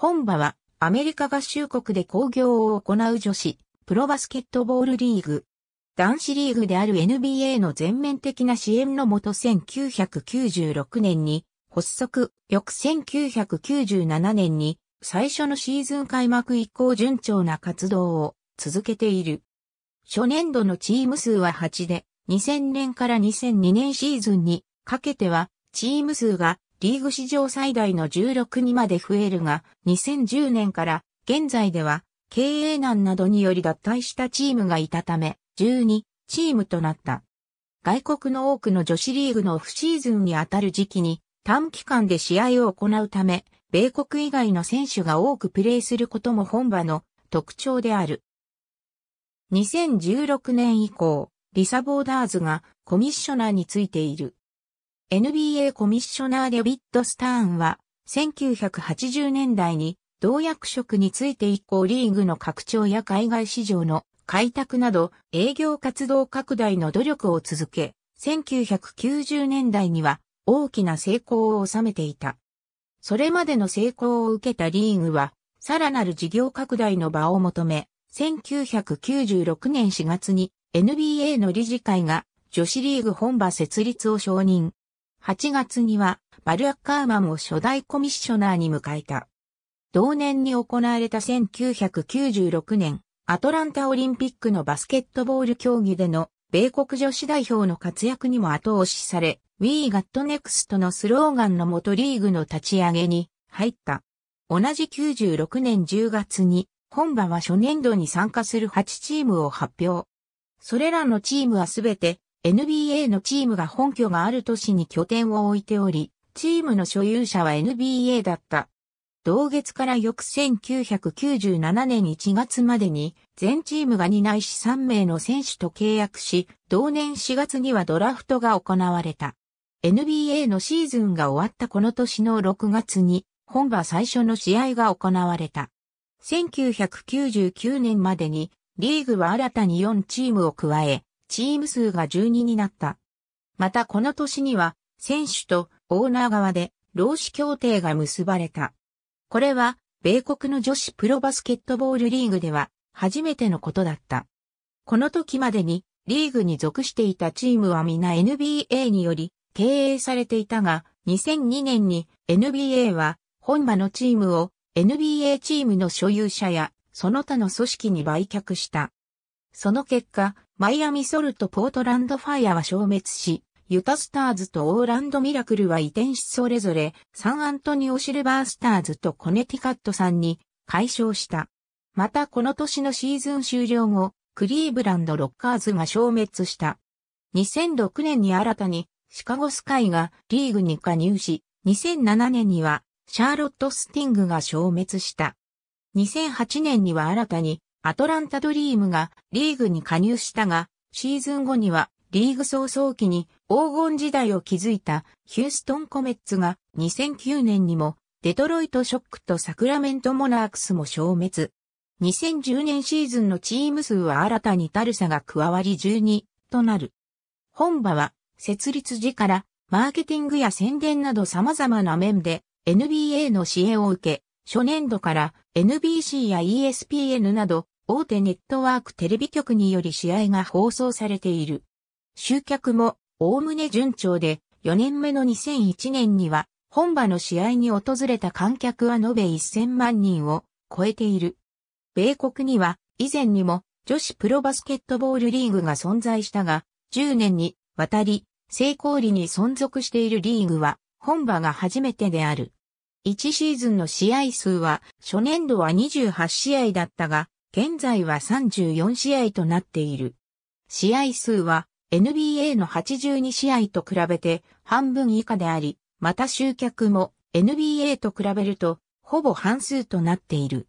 本場はアメリカ合衆国で工業を行う女子プロバスケットボールリーグ。男子リーグである NBA の全面的な支援のもと1996年に発足、翌1997年に最初のシーズン開幕以降順調な活動を続けている。初年度のチーム数は8で、2000年から2002年シーズンにかけてはチーム数がリーグ史上最大の16にまで増えるが、2010年から現在では経営難などにより脱退したチームがいたため、12チームとなった。外国の多くの女子リーグのオフシーズンにあたる時期に短期間で試合を行うため、米国以外の選手が多くプレーすることも本場の特徴である。2016年以降、リサボーダーズがコミッショナーについている。NBA コミッショナーデビッド・スターンは、1980年代に同役職について以降リーグの拡張や海外市場の開拓など営業活動拡大の努力を続け、1990年代には大きな成功を収めていた。それまでの成功を受けたリーグは、さらなる事業拡大の場を求め、1996年4月に NBA の理事会が女子リーグ本場設立を承認。8月にはバルアッカーマンを初代コミッショナーに迎えた。同年に行われた1996年、アトランタオリンピックのバスケットボール競技での米国女子代表の活躍にも後押しされ、We Got Next のスローガンの元リーグの立ち上げに入った。同じ96年10月に、本場は初年度に参加する8チームを発表。それらのチームはすべて NBA のチームが本拠がある都市に拠点を置いており、チームの所有者は NBA だった。同月から翌1997年1月までに全チームが担いし3名の選手と契約し、同年4月にはドラフトが行われた。NBA のシーズンが終わったこの年の6月に本場最初の試合が行われた。1999年までにリーグは新たに4チームを加え、チーム数が12になった。またこの年には、選手とオーナー側で労使協定が結ばれた。これは、米国の女子プロバスケットボールリーグでは、初めてのことだった。この時までに、リーグに属していたチームは皆 NBA により経営されていたが、2002年に NBA は本場のチームを NBA チームの所有者やその他の組織に売却した。その結果、マイアミソルとポートランドファイアは消滅し、ユタスターズとオーランドミラクルは移転しそれぞれ、サンアントニオシルバースターズとコネティカットさんに解消した。またこの年のシーズン終了後、クリーブランド・ロッカーズが消滅した。2006年に新たにシカゴスカイがリーグに加入し、2007年にはシャーロット・スティングが消滅した。2008年には新たにアトランタドリームがリーグに加入したが、シーズン後にはリーグ早々期に黄金時代を築いたヒューストンコメッツが2009年にもデトロイトショックとサクラメントモナークスも消滅。2010年シーズンのチーム数は新たにタルサが加わり12となる。本場は設立時からマーケティングや宣伝など様々な面で NBA の支援を受け、初年度から NBC や ESPN など大手ネットワークテレビ局により試合が放送されている。集客も、おおむね順調で、4年目の2001年には、本場の試合に訪れた観客は延べ1000万人を超えている。米国には、以前にも、女子プロバスケットボールリーグが存在したが、10年にわたり、成功裏に存続しているリーグは、本場が初めてである。1シーズンの試合数は、初年度は28試合だったが、現在は34試合となっている。試合数は NBA の82試合と比べて半分以下であり、また集客も NBA と比べるとほぼ半数となっている。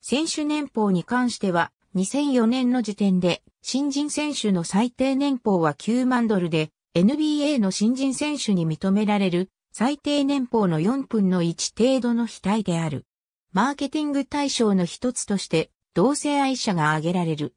選手年俸に関しては2004年の時点で新人選手の最低年俸は9万ドルで NBA の新人選手に認められる最低年俸の4分の1程度の非対である。マーケティング対象の一つとして同性愛者が挙げられる。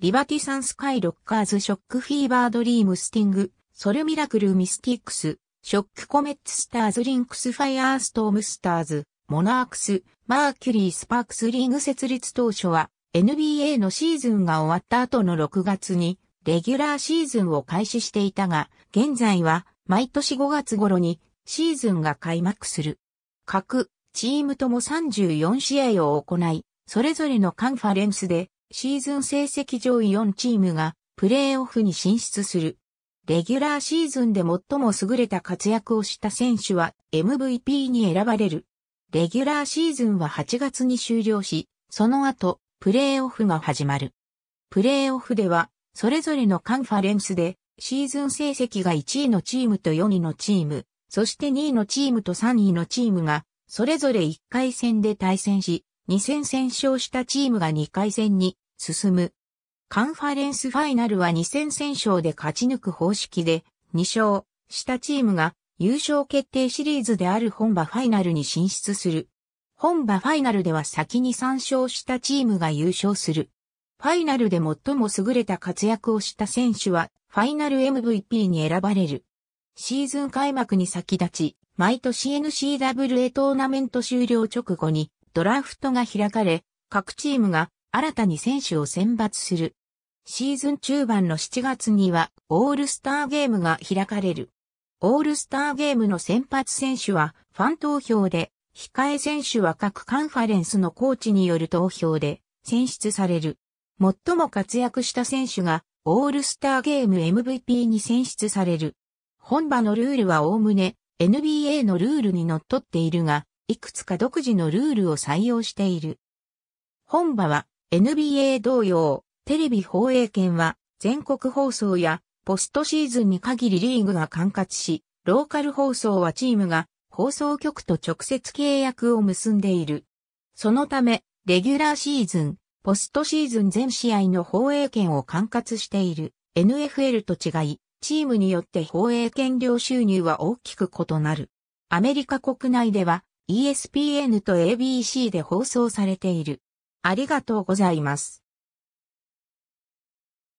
リバティサンスカイロッカーズショックフィーバードリームスティング、ソルミラクルミスティックス、ショックコメッツスターズリンクスファイアーストームスターズ、モナークス、マーキュリースパークスリーグ設立当初は NBA のシーズンが終わった後の6月にレギュラーシーズンを開始していたが、現在は毎年5月頃にシーズンが開幕する。各チームとも34試合を行い、それぞれのカンファレンスでシーズン成績上位4チームがプレーオフに進出する。レギュラーシーズンで最も優れた活躍をした選手は MVP に選ばれる。レギュラーシーズンは8月に終了し、その後、プレーオフが始まる。プレーオフでは、それぞれのカンファレンスで、シーズン成績が1位のチームと4位のチーム、そして2位のチームと3位のチームが、それぞれ1回戦で対戦し、2戦戦勝したチームが2回戦に進む。カンファレンスファイナルは2戦戦勝で勝ち抜く方式で、2勝したチームが優勝決定シリーズである本場ファイナルに進出する。本場ファイナルでは先に3勝したチームが優勝する。ファイナルで最も優れた活躍をした選手は、ファイナル MVP に選ばれる。シーズン開幕に先立ち、毎年 NCWA トーナメント終了直後に、ドラフトが開かれ、各チームが新たに選手を選抜する。シーズン中盤の7月にはオールスターゲームが開かれる。オールスターゲームの先発選手はファン投票で、控え選手は各カンファレンスのコーチによる投票で選出される。最も活躍した選手がオールスターゲーム MVP に選出される。本場のルールはおおむね NBA のルールにのっとっているが、いくつか独自のルールを採用している。本場は NBA 同様、テレビ放映権は全国放送やポストシーズンに限りリーグが管轄し、ローカル放送はチームが放送局と直接契約を結んでいる。そのため、レギュラーシーズン、ポストシーズン全試合の放映権を管轄している NFL と違い、チームによって放映権料収入は大きく異なる。アメリカ国内では ESPN と ABC で放送されている。ありがとうございます。